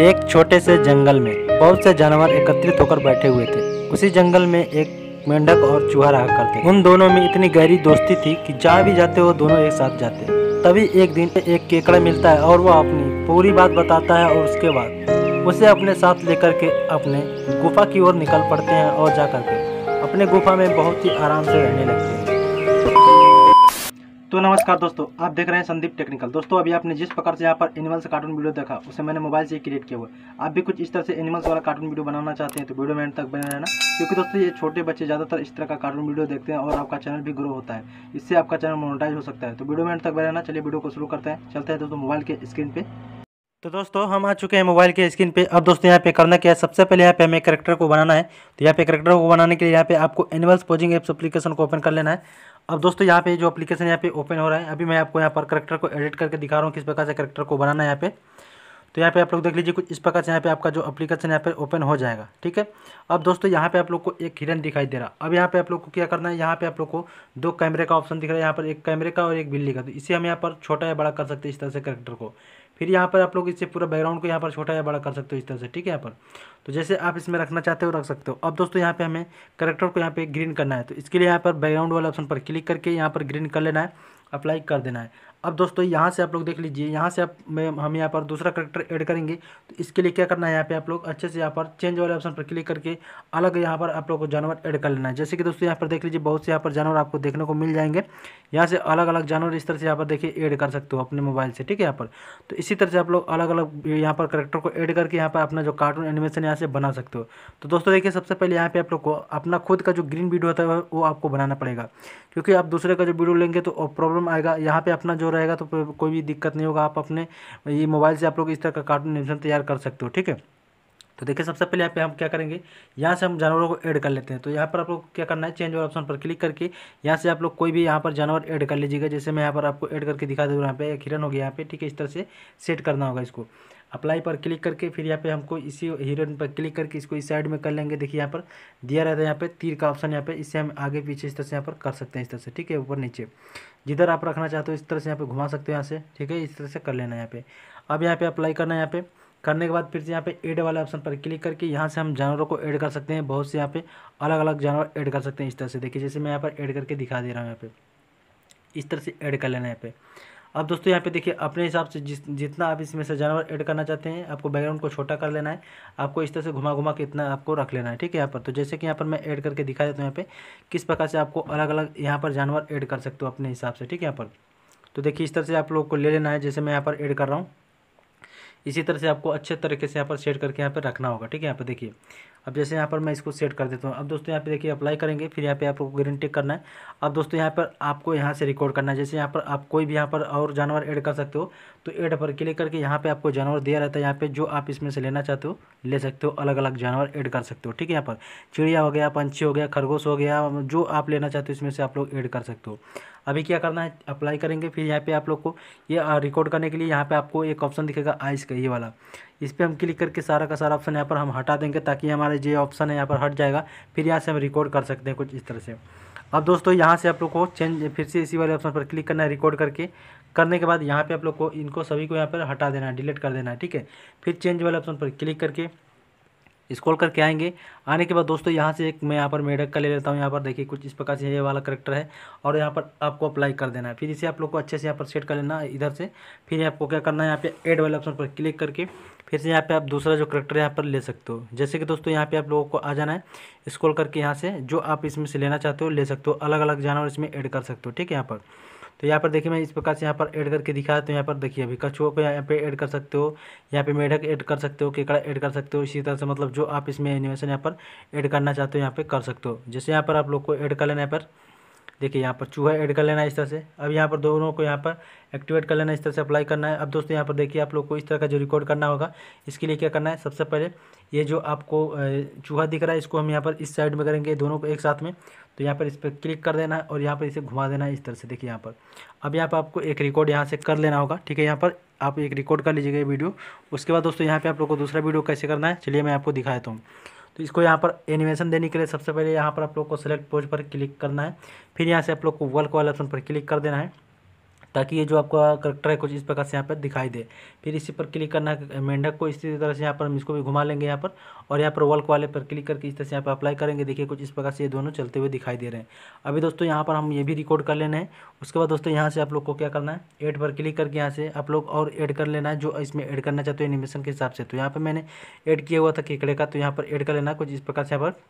एक छोटे से जंगल में बहुत से जानवर एकत्रित होकर बैठे हुए थे उसी जंगल में एक मेंढक और चूहा रहा करते उन दोनों में इतनी गहरी दोस्ती थी कि जहाँ भी जाते वो दोनों एक साथ जाते तभी एक दिन एक केकड़ा मिलता है और वो अपनी पूरी बात बताता है और उसके बाद उसे अपने साथ लेकर के अपने गुफा की ओर निकल पड़ते हैं और जा करके अपने गुफा में बहुत ही आराम से रहने लगते हैं तो नमस्कार दोस्तों आप देख रहे हैं संदीप टेक्निकल दोस्तों अभी आपने जिस प्रकार से यहाँ पर एनिमल्स कार्टून वीडियो देखा उसे मैंने मोबाइल से क्रिएट किया हुआ आप भी कुछ इस तरह से एनिमल्स वाला कार्टून वीडियो बनाना चाहते हैं तो वीडियो में तक बने रहना क्योंकि दोस्तों ये छोटे बच्चे ज़्यादातर इस तरह का कार्टून वीडियो देखते हैं और आपका चैनल भी ग्रो होता है इससे आपका चैनल मोनोटाइज हो सकता है तो वीडियो में तक बने रहना चलिए वीडियो को शुरू करते हैं चलते हैं दोस्तों मोबाइल के स्क्रीन पर तो दोस्तों हम आ चुके हैं मोबाइल के स्क्रीन पे अब दोस्तों यहाँ पे करना क्या है सबसे पहले यहाँ पे हमें करेक्टर को बनाना है तो यहाँ पे करेक्टर को बनाने के लिए यहाँ पे आपको एनिमल्स पोजिंग एप्स एप्लीकेशन को ओपन कर लेना है अब दोस्तों यहाँ पे जो एप्लीकेशन यहाँ पे ओपन हो रहा है अभी मैं आपको यहाँ पर करेक्टर को एडिट करके दिखा रहा हूँ किस प्रकार से करेक्टर को बनाना है यहाँ पे तो यहाँ पे आप लोग देख लीजिए कुछ इस प्रकार से यहाँ पे आपका जो एप्लीकेशन यहाँ पे ओपन हो जाएगा ठीक है अब दोस्तों यहाँ पे आप लोग को एक हिरन दिखाई दे रहा अब यहाँ पे आप लोग को क्या करना है यहाँ पे आप लोग को दो कैमरे का ऑप्शन दिख रहा है यहाँ पर एक कैमरे का और एक बिल्ली का तो इसे हम यहाँ पर छोटा या बड़ा कर सकते हैं इस तरह से करेक्टर को फिर यहाँ पर आप लोग इससे पूरा बैकग्राउंड को यहाँ पर छोटा या बड़ा कर सकते हो इस तरह से ठीक है यहाँ पर तो जैसे आप इसमें रखना चाहते हो रख सकते हो अब दोस्तों यहाँ पे हमें करेक्टर को यहाँ पे ग्रीन करना है तो इसके लिए यहाँ पर बैकग्राउंड वाले ऑप्शन पर क्लिक करके यहाँ पर ग्रीन कर लेना है अप्लाई कर देना है अब दोस्तों यहाँ से आप लोग देख लीजिए यहाँ से आप हम यहाँ पर दूसरा करेक्टर ऐड करेंगे तो इसके लिए क्या करना है यहाँ पे आप लोग अच्छे से यहाँ पर चेंज वाले ऑप्शन पर क्लिक करके अलग यहाँ पर आप लोग को जानवर ऐड कर लेना है जैसे कि दोस्तों यहाँ पर देख लीजिए बहुत से यहाँ पर जानवर आपको देखने को मिल जाएंगे यहाँ से अलग अलग जानवर इस तरह से यहाँ पर देखिए ऐड कर सकते हो अपने मोबाइल से ठीक है यहाँ पर तो इसी तरह से आप लोग अलग अलग यहाँ पर करेक्टर को ऐड करके यहाँ पर अपना जो कार्टून एनिमेशन यहाँ से बना सकते हो तो दोस्तों देखिए सबसे पहले यहाँ पर आप लोग को अपना खुद का जो ग्रीन वीडियो होता है वो आपको बनाना पड़ेगा क्योंकि आप दूसरे का जो वीडियो लेंगे तो प्रॉब्लम आएगा यहाँ पर अपना जो रहेगा तो कोई भी दिक्कत नहीं होगा आप अपने ये मोबाइल से आप लोग इस तरह का कार्टून एनिमेशन तैयार कर सकते हो ठीक है तो देखिए सबसे पहले यहाँ पे हम क्या करेंगे यहाँ से हम जानवरों को ऐड कर लेते हैं तो यहाँ पर आप लोग क्या करना है चेंज और ऑप्शन पर क्लिक करके यहाँ से आप लोग कोई भी यहाँ पर जानवर ऐड कर लीजिएगा जैसे मैं यहाँ पर आपको ऐड करके दिखा दे यहाँ पे एक हिरन हो गया यहाँ पे ठीक है इस तरह से सेट करना होगा इसको अप्लाई पर क्लिक करके फिर यहाँ पे हमको इसी हिरन पर क्लिक करके इसको इस साइड में कर लेंगे देखिए यहाँ पर दिया रहता है यहाँ पे तीर का ऑप्शन यहाँ पे इससे हम आगे पीछे इस तरह से यहाँ पर कर सकते हैं इस तरह से ठीक है ऊपर नीचे जिधर आप रखना चाहते हो इस तरह से यहाँ पे घुमा सकते हो यहाँ से ठीक है इस तरह से कर लेना यहाँ पे अब यहाँ पे अप्लाई करना है यहाँ पे करने के बाद फिर से यहाँ पे ऐड वाले ऑप्शन पर क्लिक करके यहाँ से हम जानवरों को ऐड कर सकते हैं बहुत से यहाँ पे अलग अलग जानवर ऐड कर सकते हैं इस तरह से देखिए जैसे मैं यहाँ पर ऐड करके दिखा दे रहा हूँ यहाँ पे इस तरह से ऐड कर लेना है यहाँ पे अब दोस्तों यहाँ पे देखिए अपने हिसाब से जिस जितना आप इसमें से जानवर ऐड करना चाहते हैं आपको बैकग्राउंड को छोटा कर लेना है आपको इस तरह से घुमा घुमा के इतना आपको रख लेना है ठीक है यहाँ पर तो जैसे कि यहाँ पर मैं ऐड करके दिखा देता हूँ यहाँ पे किस प्रकार से आपको अलग अलग यहाँ पर जानवर ऐड कर सकते हो अपने हिसाब से ठीक है यहाँ पर तो देखिए इस तरह से आप लोग को ले लेना है जैसे मैं यहाँ पर ऐड कर रहा हूँ इसी तरह से आपको अच्छे तरीके से यहाँ पर सेट करके यहाँ पर रखना होगा ठीक है यहाँ पर देखिए अब जैसे यहाँ पर मैं इसको सेट कर देता हूँ अब दोस्तों यहाँ पे देखिए अप्लाई करेंगे फिर यहाँ पे आपको ग्रीन टिक करना है अब दोस्तों यहाँ पर आपको यहाँ से रिकॉर्ड करना है जैसे यहाँ पर आप कोई भी यहाँ पर और जानवर ऐड कर सकते हो तो ऐड पर क्लिक करके यहाँ पर आपको जानवर दिया रहता है यहाँ पर जो आप इसमें से लेना चाहते हो ले सकते हो अलग अलग जानवर ऐड कर सकते हो ठीक है यहाँ पर चिड़िया हो गया पंछी हो गया खरगोश हो गया जो आप लेना चाहते हो इसमें से आप लोग ऐड कर सकते हो अभी क्या करना है अप्लाई करेंगे फिर यहाँ पे आप लोग को ये रिकॉर्ड करने के लिए यहाँ पे आपको एक ऑप्शन दिखेगा आइस का ये वाला इस पर हम क्लिक करके सारा का सारा ऑप्शन यहाँ पर हम हटा देंगे ताकि हमारे जो ऑप्शन है यहाँ पर हट जाएगा फिर यहाँ से हम रिकॉर्ड कर सकते हैं कुछ इस तरह से अब दोस्तों यहाँ से आप लोग को चेंज फिर से इसी वाले ऑप्शन पर क्लिक करना है रिकॉर्ड करके करने के बाद यहाँ पे आप लोग को इनको सभी को यहाँ पर हटा देना है डिलीट कर देना है ठीक है फिर चेंज वाले ऑप्शन पर क्लिक करके स्क्रॉल करके आएंगे आने के बाद दोस्तों यहाँ से एक मैं यहाँ पर मेडक का ले लेता हूँ यहाँ पर देखिए कुछ इस प्रकार से ये वाला करेक्टर है और यहाँ पर आपको अप्लाई कर देना है फिर इसे आप लोग को अच्छे से यहाँ पर सेट कर लेना इधर से फिर आपको क्या करना है यहाँ पे एड वाले ऑप्शन पर क्लिक करके फिर से यहाँ पे आप दूसरा जो करेक्टर यहाँ पर ले सकते हो जैसे कि दोस्तों यहाँ पे आप लोगों को आ जाना है स्क्रॉल करके यहाँ से जो आप इसमें से लेना चाहते हो ले सकते हो अलग अलग जानवर इसमें ऐड कर सकते हो ठीक है यहाँ पर तो यहाँ पर देखिए मैं इस प्रकार से यहाँ पर ऐड करके दिखाया तो यहाँ पर देखिए अभी कछुओं को यहाँ पे ऐड कर सकते हो यहाँ पे मेढक ऐड कर सकते हो केकड़ा ऐड कर सकते हो इसी तरह से मतलब जो आप इसमें एनिमेशन यहाँ पर ऐड करना चाहते हो यहाँ पे कर सकते हो जैसे यहाँ पर आप लोग को ऐड कर लेना यहाँ पर देखिए यहाँ पर चूहा ऐड कर लेना है इस तरह से अब यहाँ पर दोनों को यहाँ पर एक्टिवेट कर लेना इस तरह से अप्लाई करना है अब दोस्तों यहाँ पर देखिए आप लोग को इस तरह का जो रिकॉर्ड करना होगा इसके लिए क्या करना है सबसे पहले ये जो आपको चूहा दिख रहा है इसको हम यहाँ पर इस साइड में करेंगे दोनों को एक साथ में तो यहाँ पर इस पर क्लिक कर देना है और यहाँ पर इसे घुमा देना है इस तरह से देखिए यहाँ पर अब यहाँ पर आपको एक रिकॉर्ड यहाँ से कर लेना होगा ठीक है यहाँ पर आप एक रिकॉर्ड कर लीजिएगा वीडियो उसके बाद दोस्तों यहाँ पे आप लोग को दूसरा वीडियो कैसे करना है चलिए मैं आपको दिखा देता हूँ तो इसको यहाँ पर एनिमेशन देने के लिए सबसे पहले यहाँ पर आप लोग को सेलेक्ट पोज पर क्लिक करना है फिर यहाँ से आप लोग को वर्क वाले ऑप्शन पर क्लिक कर देना है ताकि ये जो आपका करेक्टर है कुछ इस प्रकार से यहाँ पर दिखाई दे फिर इसी पर क्लिक करना है मेंढक को इसी तरह से यहाँ पर हम इसको भी घुमा लेंगे यहाँ पर और यहाँ पर वर्क वाले पर क्लिक करके इस तरह से यहाँ पर अप्लाई करेंगे देखिए कुछ इस प्रकार से ये दोनों चलते हुए दिखाई दे रहे हैं अभी दोस्तों यहाँ पर हम ये भी रिकॉर्ड कर लेना है उसके बाद दोस्तों यहाँ से आप लोग को क्या करना है एड पर क्लिक करके यहाँ से आप लोग और एड कर लेना है जो इसमें एड करना चाहते हो एनिमेशन के हिसाब से तो यहाँ पर मैंने एड किया हुआ था केकड़े का तो यहाँ पर एड कर लेना कुछ इस प्रकार से यहाँ पर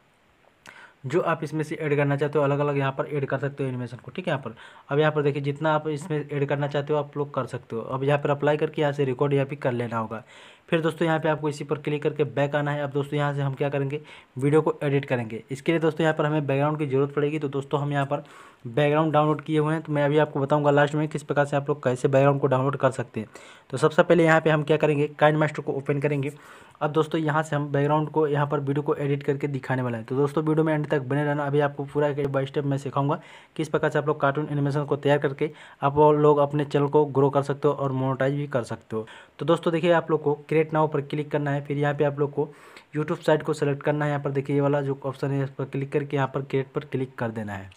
जो आप इसमें से ऐड करना चाहते हो अलग अलग यहाँ पर ऐड कर सकते हो एनिमेशन को ठीक है यहाँ पर अब यहाँ पर देखिए जितना आप इसमें ऐड करना चाहते हो आप लोग कर सकते हो अब यहाँ पर अप्लाई करके यहाँ से रिकॉर्ड या पिक कर लेना होगा फिर दोस्तों यहाँ पे आपको इसी पर क्लिक करके बैक आना है अब दोस्तों यहाँ से हम क्या करेंगे वीडियो को एडिट करेंगे इसके लिए दोस्तों यहाँ पर हमें बैकग्राउंड की जरूरत पड़ेगी तो दोस्तों हम यहाँ पर बैकग्राउंड डाउनलोड किए हुए हैं तो मैं अभी आपको बताऊँगा लास्ट में किस प्रकार से आप लोग कैसे बैकग्राउंड को डाउनलोड कर सकते हैं तो सबसे पहले यहाँ पर हम क्या करेंगे काइन मास्टर को ओपन करेंगे अब दोस्तों यहाँ से हम बैकग्राउंड को यहाँ पर वीडियो को एडिट करके दिखाने वाला है तो दोस्तों वीडियो में एंड तक बने रहना अभी आपको पूरा एक बाई स्टेप मैं सिखाऊंगा किस प्रकार से आप लोग कार्टून एनिमेशन को तैयार करके आप लोग अपने चैनल को ग्रो कर सकते हो और मोनोटाइज भी कर सकते हो तो दोस्तों देखिए आप लोग को क्रिएट क्रिएट नाउ पर क्लिक करना है फिर यहाँ पे आप लोग को यूट्यूब साइट को सेलेक्ट करना है यहाँ पर देखिए ये वाला जो ऑप्शन है इस पर क्लिक करके यहाँ पर क्रिएट पर क्लिक कर देना है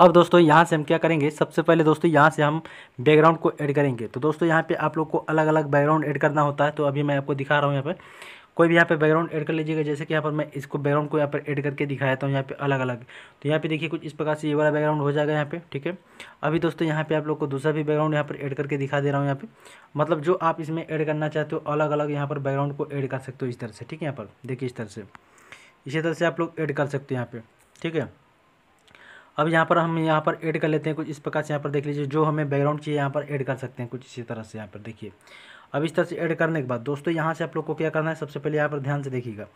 अब दोस्तों यहाँ से हम क्या करेंगे सबसे पहले दोस्तों यहाँ से हम बैकग्राउंड को ऐड करेंगे तो दोस्तों यहाँ पे आप लोग को अलग अलग बैकग्राउंड ऐड करना होता है तो अभी मैं आपको दिखा रहा हूँ यहाँ पर कोई भी यहाँ पे बैकग्राउंड ऐड कर लीजिएगा जैसे कि यहाँ पर मैं इसको बैकग्राउंड को यहाँ पर ऐड करके दिखाया हूँ यहाँ पे अलग अलग तो यहाँ पे देखिए कुछ इस प्रकार से ये वाला बैकग्राउंड हो जाएगा यहाँ पे ठीक है अभी दोस्तों यहाँ पे आप लोग को दूसरा भी बैकग्राउंड यहाँ पर ऐड करके दिखा दे रहा हूँ यहाँ पे मतलब जो आप इसमें ऐड करना चाहते हो अलग अलग यहाँ पर बैकग्राउंड को ऐड कर सकते हो इस तरह से ठीक है यहाँ पर देखिए इस तरह से इसी तरह से आप लोग ऐड कर सकते हो यहाँ पर ठीक है अब यहाँ पर हम यहाँ पर ऐड कर लेते हैं कुछ इस प्रकार से यहाँ पर देख लीजिए जो हमें बैकग्राउंड चाहिए यहाँ पर ऐड कर सकते हैं कुछ इसी तरह से यहाँ पर देखिए अब इस तरह से ऐड करने के बाद दोस्तों यहाँ से आप लोग को क्या करना है सबसे पहले यहाँ पर ध्यान से देखिएगा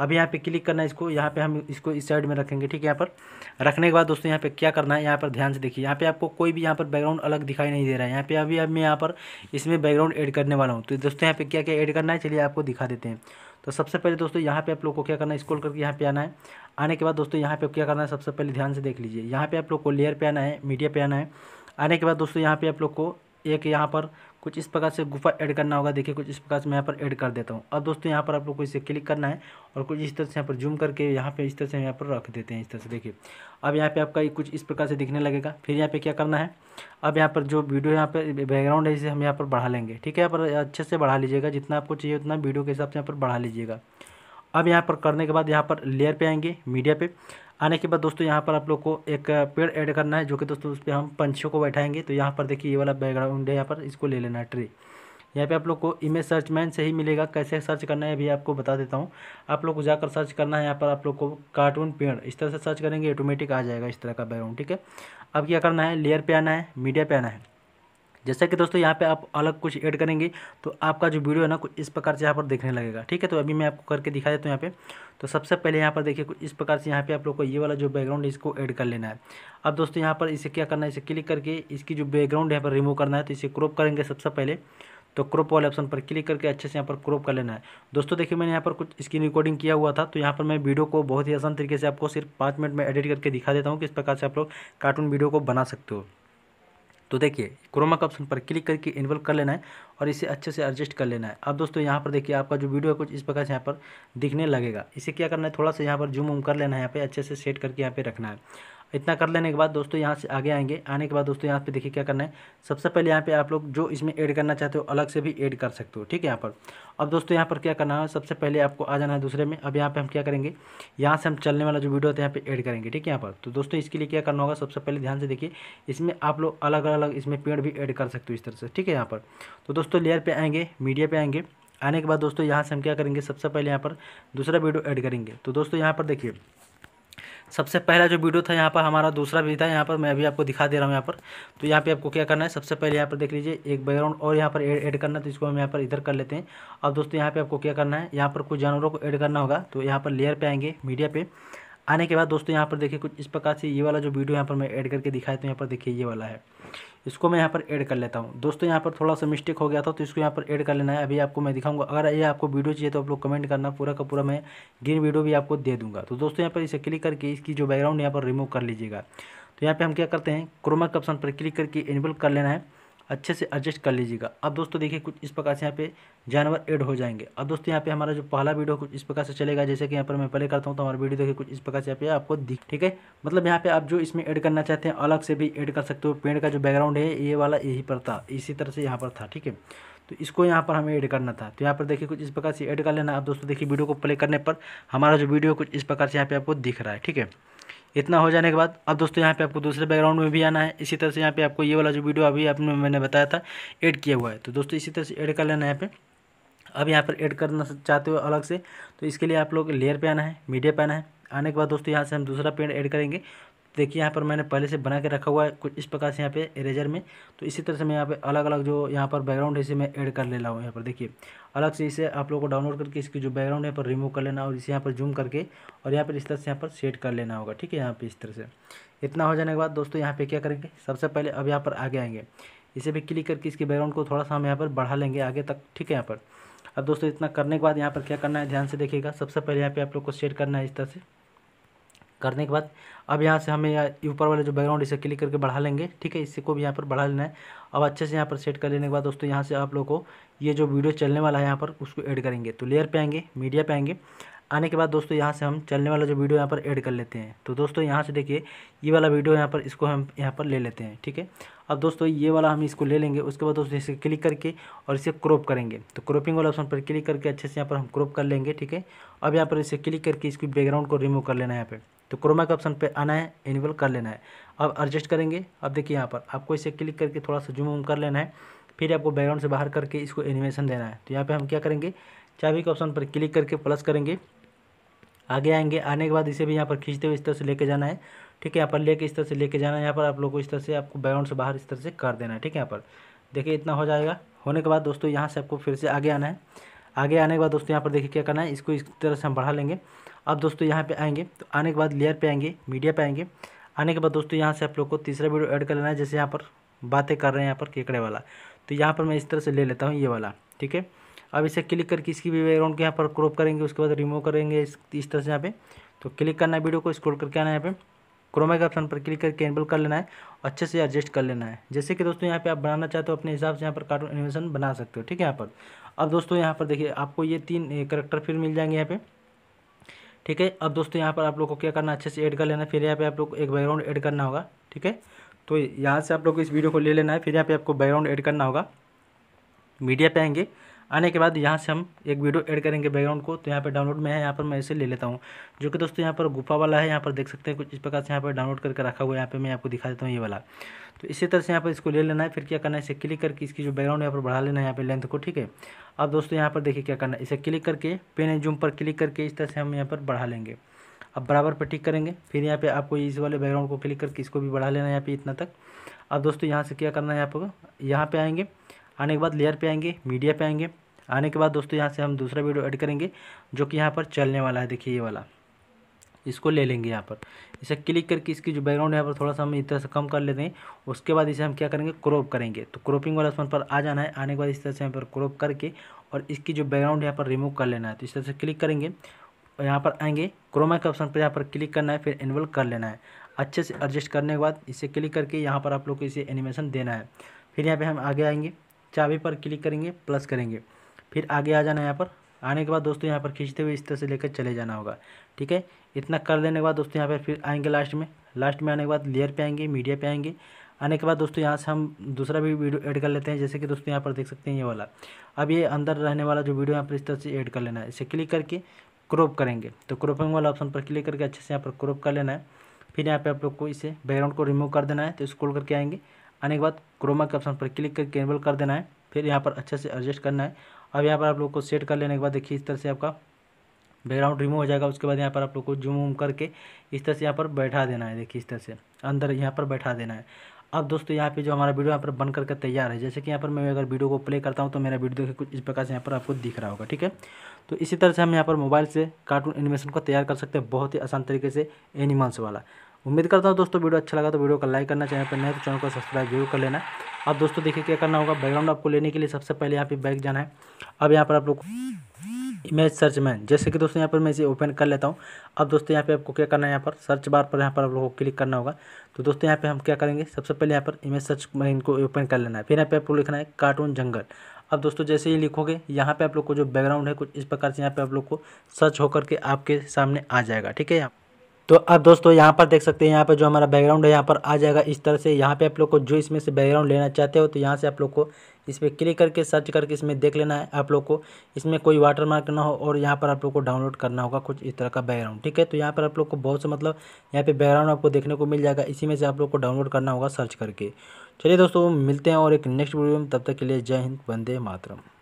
अब यहाँ पे क्लिक करना है इसको यहाँ पे हम इसको इस साइड में रखेंगे ठीक है यहाँ पर रखने के बाद दोस्तों यहाँ पे क्या करना है यहाँ पर ध्यान से देखिए यहाँ पे आपको कोई भी यहाँ पर बैकग्राउंड अलग दिखाई नहीं दे रहा है यहाँ पे अभी अब मैं यहाँ पर इसमें बैकग्राउंड एड करने वाला हूँ तो दोस्तों यहाँ पे क्या क्या एड करना है चलिए आपको दिखा देते हैं तो सबसे पहले दोस्तों यहाँ पे आप लोग को क्या करना है स्क्रॉल करके यहाँ पे आना है आने के बाद दोस्तों यहाँ पे क्या करना है सबसे पहले ध्यान से देख लीजिए यहाँ पे आप लोग को लेयर पे आना है मीडिया पे आना है आने के बाद दोस्तों यहाँ पे आप लोग को एक यहाँ पर कुछ इस प्रकार से गुफा ऐड करना होगा देखिए कुछ इस प्रकार से मैं यहाँ पर ऐड कर देता हूँ अब दोस्तों यहाँ पर आप लोग को इसे क्लिक करना है और कुछ इस तरह से यहाँ पर जूम करके यहाँ पे इस तरह से यहाँ पर रख देते हैं इस तरह से देखिए अब यहाँ पे आपका कुछ इस प्रकार से दिखने लगेगा फिर यहाँ पे क्या करना है अब यहाँ पर जो वीडियो यहाँ पर बैकग्राउंड है इसे हम यहाँ पर बढ़ा लेंगे ठीक है यहाँ पर अच्छे से बढ़ा लीजिएगा जितना आपको चाहिए उतना वीडियो के हिसाब से यहाँ पर बढ़ा लीजिएगा अब यहाँ पर करने के बाद यहाँ पर लेयर पे आएंगे मीडिया पे आने के बाद दोस्तों यहाँ पर आप लोग को एक पेड़ ऐड करना है जो कि दोस्तों उस पर हम पंछियों को बैठाएंगे तो यहाँ पर देखिए ये वाला बैकग्राउंड है यहाँ पर इसको ले लेना है ट्री यहाँ पे आप लोग को इमेज सर्च मैन से ही मिलेगा कैसे सर्च करना है अभी आपको बता देता हूँ आप लोग को जाकर सर्च करना है यहाँ पर आप लोग को कार्टून पेड़ इस तरह से सर्च करेंगे ऑटोमेटिक आ जाएगा इस तरह का बैकग्राउंड ठीक है अब क्या करना है लेयर पे आना है मीडिया पे आना है जैसा कि दोस्तों यहाँ पे आप अलग कुछ ऐड करेंगे तो आपका जो वीडियो है ना कुछ इस प्रकार से यहाँ पर देखने लगेगा ठीक है तो अभी मैं आपको करके दिखा देता हूँ यहाँ पे तो सबसे पहले यहाँ पर देखिए कुछ इस प्रकार से यहाँ पे आप लोग को ये वाला जो बैकग्राउंड है इसको ऐड कर लेना है अब दोस्तों यहाँ पर इसे क्या करना है इसे क्लिक करके इसकी जो बैकग्राउंड यहाँ पर रिमूव करना है तो इसे क्रॉप करेंगे सबसे पहले तो क्रॉप वाले ऑप्शन पर क्लिक करके अच्छे से यहाँ पर क्रॉप कर लेना है दोस्तों देखिए मैंने यहाँ पर कुछ स्क्रीन रिकॉर्डिंग किया हुआ था तो यहाँ पर मैं वीडियो को बहुत ही आसान तरीके से आपको सिर्फ पाँच मिनट में एडिट करके दिखा देता हूँ किस प्रकार से आप लोग कार्टून वीडियो को बना सकते हो तो देखिए क्रोमा का ऑप्शन पर क्लिक करके इन्वॉल्व कर लेना है और इसे अच्छे से एडजस्ट कर लेना है अब दोस्तों यहाँ पर देखिए आपका जो वीडियो है कुछ इस प्रकार से यहाँ पर दिखने लगेगा इसे क्या करना है थोड़ा सा यहाँ पर जूम उम कर लेना है यहाँ पर अच्छे से सेट करके यहाँ पर रखना है इतना कर लेने के बाद दोस्तों यहाँ से आगे आएंगे आने के बाद दोस्तों यहाँ पे देखिए क्या करना है सबसे पहले यहाँ पे आप लोग जो इसमें ऐड करना चाहते हो अलग से भी ऐड कर सकते हो ठीक है यहाँ पर अब दोस्तों यहाँ पर क्या करना है सबसे पहले आपको आ जाना है दूसरे में अब यहाँ पर हम क्या करेंगे यहाँ से हम चलने वाला जो वीडियो होता है यहाँ पर ऐड करेंगे ठीक है यहाँ पर तो दोस्तों इसके लिए क्या करना होगा सबसे पहले ध्यान से देखिए इसमें आप लोग अलग अलग इसमें पेड़ भी एड कर सकते हो इस तरह से ठीक है यहाँ पर तो दोस्तों लेयर पर आएंगे मीडिया पर आएंगे आने के बाद दोस्तों यहाँ से हम क्या करेंगे सबसे पहले यहाँ पर दूसरा वीडियो ऐड करेंगे तो दोस्तों यहाँ पर देखिए सबसे पहला जो वीडियो था यहाँ पर हमारा दूसरा भी था यहाँ पर मैं अभी आपको दिखा दे रहा हूँ यहाँ पर तो यहाँ पे आपको क्या करना है सबसे पहले यहाँ पर देख लीजिए एक बैकग्राउंड और यहाँ पर ऐड करना तो इसको हम यहाँ पर इधर कर लेते हैं अब दोस्तों यहाँ पर आपको क्या करना है यहाँ पर कुछ जानवरों को एड करना होगा तो यहाँ पर लेयर पर आएंगे मीडिया पर आने के बाद दोस्तों यहाँ पर देखिए कुछ इस प्रकार से ये वाला जो वीडियो यहाँ पर मैं ऐड करके दिखाया तो यहाँ पर देखिए ये वाला है इसको मैं यहाँ पर ऐड कर लेता हूँ दोस्तों यहाँ पर थोड़ा सा मिस्टेक हो गया था तो इसको यहाँ पर ऐड कर लेना है अभी आपको मैं दिखाऊंगा अगर ये आपको वीडियो चाहिए तो आप लोग कमेंट करना पूरा का पूरा मैं ग्रीन वीडियो भी आपको दे दूंगा तो दोस्तों यहाँ पर इसे क्लिक करके इसकी जो बैकग्राउंड यहाँ पर रिमूव कर लीजिएगा तो यहाँ पर हम क्या करते हैं क्रोमा के ऑप्शन पर क्लिक करके इनबल कर लेना है अच्छे से एडजस्ट कर लीजिएगा अब दोस्तों देखिए कुछ इस प्रकार से यहाँ पे जानवर ऐड हो जाएंगे अब दोस्तों यहाँ पे हमारा जो पहला वीडियो कुछ इस प्रकार से चलेगा जैसे कि यहाँ पर मैं पहले करता हूँ तो हमारा वीडियो देखिए कुछ इस प्रकार से यहाँ पे आपको दिख ठीक है मतलब यहाँ पे आप जो इसमें ऐड करना चाहते हैं अलग से भी एड कर सकते हो पेड़ का जो बैकग्राउंड है ये वाला यही पर था इसी तरह से यहाँ पर था ठीक है तो इसको यहाँ पर हमें ऐड करना था तो यहाँ पर देखिए कुछ इस प्रकार से ऐड कर लेना आप दोस्तों देखिए वीडियो को प्ले करने पर हमारा जो वीडियो कुछ इस प्रकार से यहाँ पे आपको दिख रहा है ठीक है इतना हो जाने के बाद अब दोस्तों यहाँ पे आपको दूसरे बैकग्राउंड में भी आना है इसी तरह से यहाँ पे आपको ये वाला जो वीडियो अभी आपने मैंने बताया था ऐड किया हुआ है तो दोस्तों इसी तरह से ऐड कर लेना है यहाँ पे अब यहाँ पर ऐड करना चाहते हो अलग से तो इसके लिए आप लोग लेयर पर आना है मीडिया पर आना है आने के बाद दोस्तों यहाँ से हम दूसरा पेंट ऐड करेंगे देखिए यहाँ पर मैंने पहले से बना के रखा हुआ है कुछ इस प्रकार से यहाँ पे इरेजर में तो इसी तरह से मैं यहाँ पे अलग अलग जो यहाँ पर बैकग्राउंड है इसे मैं ऐड कर ले रहा हूँ यहाँ पर देखिए अलग से इसे आप लोगों को डाउनलोड करके इसकी जो बैकग्राउंड है यहाँ पर रिमूव कर लेना और इसे यहाँ पर जूम करके और यहाँ पर इस तरह से यहाँ पर सेट कर लेना होगा ठीक है यहाँ पर इस तरह से इतना हो जाने के बाद दोस्तों यहाँ पर क्या करेंगे सबसे पहले अब यहाँ पर आगे आएंगे इसे भी क्लिक करके इसके बैकग्राउंड को थोड़ा सा हम यहाँ पर बढ़ा लेंगे आगे तक ठीक है यहाँ पर अब दोस्तों इतना करने के बाद यहाँ पर क्या करना है ध्यान से देखिएगा सबसे पहले यहाँ पर आप लोग को सेट करना है इस तरह से करने के बाद अब यहाँ से हमें ऊपर वाले जो बैकग्राउंड इसे क्लिक करके बढ़ा लेंगे ठीक है इसी को भी यहाँ पर बढ़ा लेना है अब अच्छे से यहाँ पर सेट कर लेने के बाद दोस्तों यहाँ से आप लोग को ये जो वीडियो चलने वाला है यहाँ पर उसको ऐड करेंगे तो लेयर पे आएंगे मीडिया पे आएंगे आने के बाद दोस्तों यहाँ से हम चलने वाला जो वीडियो यहाँ पर ऐड कर लेते हैं तो दोस्तों यहाँ से देखिए ये वाला वीडियो यहाँ पर इसको हम यहाँ पर ले लेते हैं ठीक है अब दोस्तों ये वाला हम इसको ले लेंगे उसके बाद दोस्तों इसे क्लिक करके और इसे क्रॉप करेंगे तो क्रॉपिंग वाला ऑप्शन पर क्लिक करके अच्छे से यहाँ पर हम क्रॉप कर लेंगे ठीक है अब यहाँ पर इसे क्लिक करके इसकी बैकग्राउंड को रिमूव कर लेना है यहाँ पर तो क्रोमा के ऑप्शन पर आना है इनेबल कर लेना है अब एडजस्ट करेंगे अब देखिए यहाँ पर आपको इसे क्लिक करके थोड़ा सा जूम वूम कर लेना है फिर आपको बैकग्राउंड से बाहर करके इसको एनिमेशन देना है तो यहाँ पर हम क्या करेंगे चाबी के ऑप्शन पर क्लिक करके प्लस करेंगे आगे आएंगे आने के बाद इसे भी यहाँ पर खींचते हुए इस तरह से लेके जाना है ठीक है यहाँ पर लेके इस तरह से लेके जाना है यहाँ पर आप लोग को इस तरह से आपको बैकग्राउंड से बाहर इस तरह से कर देना है ठीक है यहाँ पर देखिए इतना हो जाएगा होने के बाद दोस्तों यहाँ से आपको फिर से आगे आना है आगे आने के बाद दोस्तों यहाँ पर देखिए क्या करना है इसको इस तरह से हम बढ़ा लेंगे अब दोस्तों यहाँ पे आएंगे तो आने के बाद लेयर पर आएंगे मीडिया पर आएंगे आने के बाद दोस्तों यहाँ से आप लोग को तीसरा वीडियो एड कर लेना है जैसे यहाँ पर बातें कर रहे हैं यहाँ पर केकड़े वाला तो यहाँ पर मैं इस तरह से ले लेता हूँ ये वाला ठीक है अब इसे क्लिक करके इसकी भी बैकग्राउंड के यहाँ पर क्रॉप करेंगे उसके बाद रिमूव करेंगे इस, तरह से यहाँ पे तो क्लिक करना है वीडियो को स्क्रॉल करके आना है यहाँ पे क्रोमा के ऑप्शन पर क्लिक करके एनबल कर लेना है अच्छे से एडजस्ट कर लेना है जैसे कि दोस्तों यहाँ पे आप बनाना चाहते हो अपने हिसाब से यहाँ पर कार्टून एनिमेशन बना सकते हो ठीक है यहाँ पर अब दोस्तों यहाँ पर देखिए आपको ये तीन करेक्टर फिर मिल जाएंगे यहाँ पे ठीक है अब दोस्तों यहाँ पर आप लोग को क्या करना अच्छे से एड कर लेना है फिर यहाँ पर आप लोग एक बैकग्राउंड एड करना होगा ठीक है तो यहाँ से आप लोग इस वीडियो को ले लेना है फिर यहाँ पर आपको बैकग्राउंड एड करना होगा मीडिया पे आएंगे आने के बाद यहाँ से हम एक वीडियो ऐड करेंगे बैकग्राउंड को तो यहाँ पर डाउनलोड में है यहाँ पर मैं इसे ले लेता हूँ जो कि दोस्तों यहाँ पर गुफा वाला है यहाँ पर देख सकते हैं कुछ इस प्रकार से यहाँ पर डाउनलोड करके रखा हुआ है यहाँ पर मैं आपको दिखा देता हूँ ये वाला तो इसी तरह से यहाँ पर इसको ले लेना है फिर क्या करना है इसे क्लिक करके इसकी जो बैकग्राउंड यहाँ पर बढ़ा लेना है यहाँ पर लेंथ को ठीक है अब दोस्तों यहाँ पर देखिए क्या करना है इसे क्लिक करके पेन जूम पर क्लिक करके इस तरह से हम यहाँ पर बढ़ा लेंगे अब बराबर पर टिक करेंगे फिर यहाँ पे आपको इस वाले बैकग्राउंड को क्लिक करके इसको भी बढ़ा लेना है यहाँ पे इतना तक अब दोस्तों यहाँ से क्या करना है आपको यहाँ पे आएंगे आने के बाद लेयर पे आएंगे मीडिया पे आएंगे आने के बाद दोस्तों यहाँ से हम दूसरा वीडियो ऐड करेंगे जो कि यहाँ पर चलने वाला है देखिए ये वाला इसको ले लेंगे यहाँ पर इसे क्लिक करके इसकी जो बैकग्राउंड है यहाँ पर थोड़ा सा हम इस तरह से कम कर लेते हैं उसके बाद इसे हम क्या करेंगे क्रॉप करेंगे तो क्रॉपिंग वाला ऑप्शन पर आ जाना है आने के बाद इस तरह से यहाँ पर क्रॉप करके और इसकी जो बैकग्राउंड यहाँ पर रिमूव कर लेना है तो इस तरह से क्लिक करेंगे और यहाँ पर आएंगे क्रोमा के ऑप्शन पर यहाँ पर क्लिक करना है फिर इनवल कर लेना है अच्छे से एडजस्ट करने के बाद इसे क्लिक करके यहाँ पर आप लोग को इसे एनिमेशन देना है फिर यहाँ पर हम आगे आएंगे चाबी पर क्लिक करेंगे प्लस करेंगे फिर आगे आ जाना है यहाँ पर आने के बाद दोस्तों यहाँ पर खींचते हुए इस तरह से लेकर चले जाना होगा ठीक है इतना कर लेने के बाद दोस्तों यहाँ पर फिर आएंगे लास्ट में लास्ट में आने के बाद लेयर पे आएंगे मीडिया पे आएंगे आने के बाद दोस्तों यहाँ से हम दूसरा भी वीडियो ऐड कर लेते हैं जैसे कि दोस्तों यहाँ पर देख सकते हैं ये वाला अब ये अंदर रहने वाला जो वीडियो यहाँ पर इस तरह से ऐड कर लेना है इसे क्लिक करके क्रॉप करेंगे तो क्रॉपिंग वाला ऑप्शन पर क्लिक करके अच्छे से यहाँ पर क्रॉप कर लेना है फिर यहाँ पर आप लोग को इसे बैकग्राउंड को रिमूव कर देना है तो स्क्रॉल करके आएंगे आने के बाद क्रोमा के ऑप्शन पर क्लिक करके इनेबल कर देना है फिर यहाँ पर अच्छे से एडजस्ट करना है अब यहाँ पर आप लोग को सेट कर लेने के बाद देखिए इस तरह से आपका बैकग्राउंड रिमूव हो जाएगा उसके बाद यहाँ पर आप लोग को जूम वूम करके इस तरह से यहाँ पर बैठा देना है देखिए इस तरह से अंदर यहाँ पर बैठा देना है अब दोस्तों यहाँ पे जो हमारा वीडियो यहाँ पर बन करके तैयार है जैसे कि यहाँ पर मैं अगर वीडियो को प्ले करता हूँ तो मेरा वीडियो कुछ इस प्रकार से यहाँ पर आपको दिख रहा होगा ठीक है तो इसी तरह से हम यहाँ पर मोबाइल से कार्टून एनिमेशन को तैयार कर सकते हैं बहुत ही आसान तरीके से एनिमल्स वाला उम्मीद करता हूँ दोस्तों वीडियो अच्छा लगा तो वीडियो को लाइक करना चैनल पर नए तो चैनल को सब्सक्राइब जरूर कर लेना अब दोस्तों देखिए क्या करना होगा बैकग्राउंड आपको लेने के लिए सबसे पहले यहाँ पे बैग जाना है अब यहाँ पर आप लोग इमेज सर्च में जैसे कि दोस्तों यहाँ पर मैं इसे ओपन कर लेता हूँ अब दोस्तों यहाँ पे आपको क्या करना है यहाँ पर सर्च बार पर यहाँ पर आप लोगों को क्लिक करना होगा तो दोस्तों यहाँ पे हम क्या करेंगे सबसे पहले यहाँ पर इमेज सर्च में इनको ओपन कर लेना है फिर यहाँ पे आपको लिखना है कार्टून जंगल अब दोस्तों जैसे ही लिखोगे यहाँ पे आप लोग को जो बैकग्राउंड है कुछ इस प्रकार से यहाँ पे आप लोग को सर्च होकर के आपके सामने आ जाएगा ठीक है यहाँ तो अब दोस्तों यहाँ पर देख सकते हैं यहाँ पर जो हमारा बैकग्राउंड है यहाँ पर आ जाएगा इस तरह से यहाँ पे आप लोग को जो इसमें से बैकग्राउंड लेना चाहते हो तो यहाँ से आप लोग को इस पर क्लिक करके सर्च करके इसमें देख लेना है आप लोग को इसमें कोई वाटर मार्क ना हो और यहाँ पर आप लोग को डाउनलोड करना होगा कुछ इस तरह का बैकग्राउंड ठीक है तो यहाँ पर आप लोग को बहुत से मतलब यहाँ पर बैकग्राउंड आपको देखने को मिल जाएगा इसी में से आप लोग को डाउनलोड करना होगा सर्च करके चलिए दोस्तों मिलते हैं और एक नेक्स्ट वीडियो में तब तक के लिए जय हिंद वंदे मातरम